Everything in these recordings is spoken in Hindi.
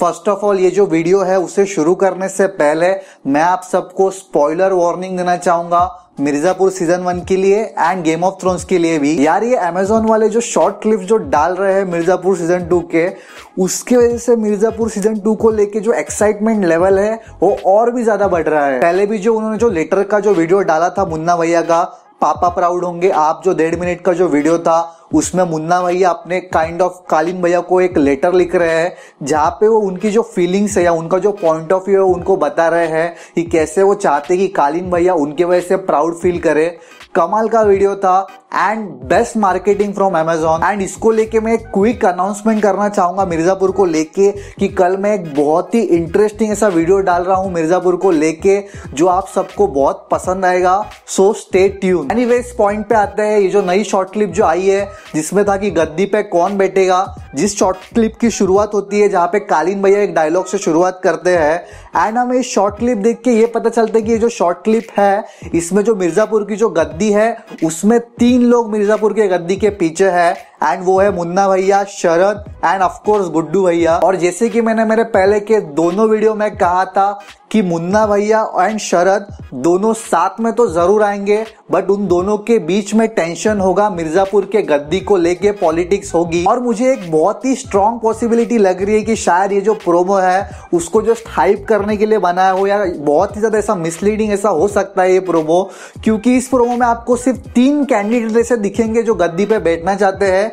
फर्स्ट ऑफ ऑल ये जो वीडियो है उसे शुरू करने से पहले मैं आप सबको स्पॉइलर वार्निंग देना चाहूंगा मिर्जापुर सीजन वन के लिए एंड गेम ऑफ थ्रोन्स के लिए भी यार ये अमेजोन वाले जो शॉर्ट क्लिप जो डाल रहे हैं मिर्जापुर सीजन टू के उसके वजह से मिर्जापुर सीजन टू को लेके जो एक्साइटमेंट लेवल है वो और भी ज्यादा बढ़ रहा है पहले भी जो उन्होंने जो लेटर का जो वीडियो डाला था मुन्ना भैया का पापा प्राउड होंगे आप जो डेढ़ मिनट का जो वीडियो था उसमें मुन्ना भैया अपने काइंड ऑफ कालीन भैया को एक लेटर लिख रहे हैं जहाँ पे वो उनकी जो फीलिंग्स है या उनका जो पॉइंट ऑफ व्यू है उनको बता रहे हैं कि कैसे वो चाहते कि कालीन भैया उनके वजह से प्राउड फील करे कमाल का वीडियो था and best marketing from Amazon and इसको लेके मैं एक क्विक अनाउंसमेंट करना चाहूंगा मिर्जापुर को लेके कि कल मैं एक बहुत ही इंटरेस्टिंग ऐसा वीडियो डाल रहा हूँ मिर्जापुर को लेके जो आप सबको बहुत पसंद आएगा सो स्टे ट्यून एनी इस पॉइंट पे आते हैं ये जो नई शॉर्ट क्लिप जो आई है जिसमें था कि गद्दी पे कौन बैठेगा जिस शॉर्ट क्लिप की शुरुआत होती है जहाँ पे कालीन भैया एक डायलॉग से शुरुआत करते हैं एंड हमें इस शॉर्ट क्लिप देख के ये पता चलता है कि ये जो शॉर्ट क्लिप है इसमें जो मिर्ज़ापुर की जो गद्दी है उसमें तीन लोग मिर्ज़ापुर के गद्दी के पीछे है एंड वो है मुन्ना भैया शरद एंड ऑफकोर्स गुड्डू भैया और जैसे कि मैंने मेरे पहले के दोनों वीडियो में कहा था कि मुन्ना भैया एंड शरद दोनों साथ में तो जरूर आएंगे बट उन दोनों के बीच में टेंशन होगा मिर्जापुर के गद्दी को लेके पॉलिटिक्स होगी और मुझे एक बहुत ही स्ट्रॉन्ग पॉसिबिलिटी लग रही है कि शायद ये जो प्रोमो है उसको जस्ट हाइप करने के लिए बनाया हो या बहुत ही ज्यादा ऐसा मिसलीडिंग ऐसा हो सकता है ये प्रोमो क्योंकि इस प्रोमो में आपको सिर्फ तीन कैंडिडेट ऐसे दिखेंगे जो गद्दी पे बैठना चाहते हैं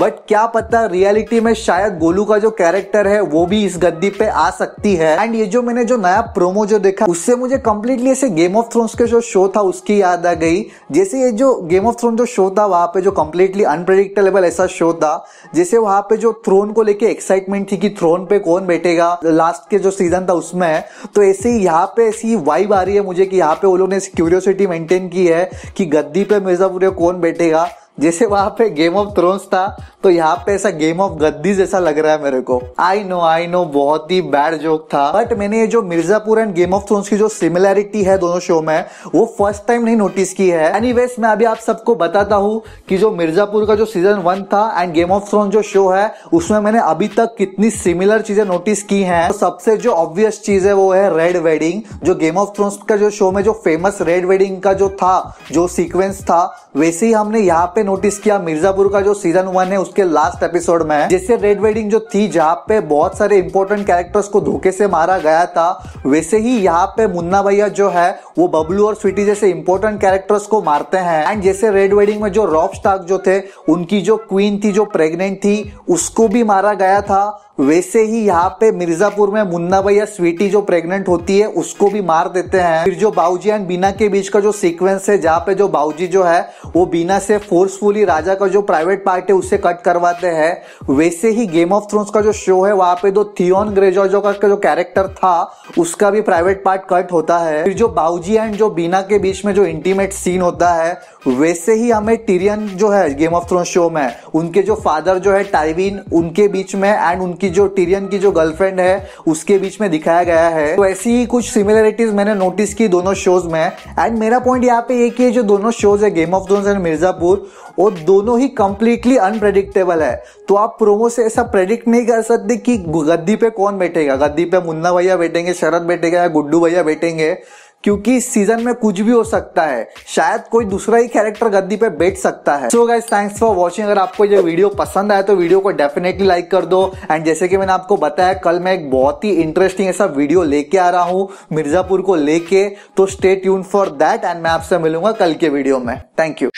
बट क्या पता रियलिटी में शायद गोलू का जो कैरेक्टर है वो भी इस गद्दी पे आ सकती है एंड ये जो मैंने जो नया प्रोमो जो देखा उससे मुझे कम्प्लीटली ऐसे गेम ऑफ थ्रोन्स के जो शो था उसकी याद आ गई जैसे ये जो गेम ऑफ थ्रोन जो शो था वहां पे जो कम्प्लीटली अनप्रेडिक्टेबल ऐसा शो था जैसे वहां पे जो थ्रोन को लेके एक्साइटमेंट थी कि थ्रोन पे कौन बैठेगा लास्ट के जो सीजन था उसमें तो ऐसे ही यहाँ पे ऐसी वाइब आ रही है मुझे कि यहाँ पे वो लोग ने क्यूरियोसिटी मेंटेन की है कि गद्दी पे मिर्जापुर कौन बैठेगा जैसे वहां पे गेम ऑफ थ्रोन्स था तो यहाँ पे ऐसा गेम ऑफ गद्दी जैसा लग रहा है मेरे को आई नो आई नो बहुत ही बैड जोक था बट मैंने ये जो Mirzapur and game of thrones की जो सिमिलैरिटी है दोनों शो में वो फर्स्ट टाइम नहीं नोटिस की है एनी वेस्ट मैं अभी आप सबको बताता हूँ कि जो मिर्जापुर का जो सीजन वन था एंड गेम ऑफ थ्रोन जो शो है उसमें मैंने अभी तक कितनी सिमिलर चीजें नोटिस की है तो सबसे जो ऑब्वियस चीज है वो है रेड वेडिंग जो गेम ऑफ थ्रोन्स का जो शो में जो फेमस रेड वेडिंग का जो था जो सीक्वेंस था वैसे ही हमने यहाँ पे नोटिस किया मिर्जापुर का जो सीजन वन मैंने उसके लास्ट एपिसोड में जैसे रेड वेडिंग जो थी जहाँ पे बहुत सारे इंपॉर्टेंट कैरेक्टर्स को धोखे से मारा गया था वैसे ही यहाँ पे मुन्ना भैया जो है वो बबलू और स्वीटी जैसे इंपॉर्टेंट कैरेक्टर्स को मारते हैं एंड जैसे रेड वेडिंग में जो रॉब स्टार्क जो थे उनकी जो क्वीन थी जो प्रेग्नेंट थी उसको भी मारा गया था वैसे ही यहाँ पे मिर्जापुर में मुन्ना भैया स्वीटी जो प्रेग्नेंट होती है उसको भी मार देते हैं फिर जो बाउजी एंड बीना के बीच का जो सीक्वेंस है जहाँ पे जो बाउजी जो है वो बीना से फोर्सफुली राजा का जो प्राइवेट पार्ट है उसे कट करवाते हैं वैसे ही गेम ऑफ थ्रोन्स का जो शो है वहाँ पे जो थियोन ग्रेजो जो का जो कैरेक्टर था उसका भी प्राइवेट पार्ट कट होता है फिर जो बाउजी एंड जो बीना के बीच में जो इंटीमेट सीन होता है वैसे ही हमें टीरियन जो है गेम ऑफ थ्रोन्स शो में उनके जो फादर जो है टाइविन उनके बीच में एंड उनके की जो टीरियन की जो गर्लफ्रेंड है उसके बीच में दिखाया गया है तो ऐसी ही कुछ सिमिलरिटीज मैंने नोटिस की दोनों शोज में एंड मेरा पॉइंट यहाँ पे एक ही जो दोनों शोज है game of thrones and Mirzapur वो दोनों ही कंप्लीटली अनप्रेडिक्टेबल है तो आप प्रोमो से ऐसा प्रेडिक्ट नहीं कर सकते कि गद्दी पे कौन बैठेगा गद्दी पे मुन्ना भैया बैठेंगे शरद बैठेगा या गुड्डू भैया बैठेंगे क्योंकि इस सीजन में कुछ भी हो सकता है शायद कोई दूसरा ही कैरेक्टर गद्दी पे बैठ सकता है so guys thanks for watching अगर आपको ये वीडियो पसंद आया तो वीडियो को डेफिनेटली लाइक कर दो एंड जैसे कि मैंने आपको बताया कल मैं एक बहुत ही इंटरेस्टिंग ऐसा वीडियो लेके आ रहा हूँ मिर्जापुर को लेके तो stay tune for that and मैं आपसे मिलूंगा कल के वीडियो में थैंक यू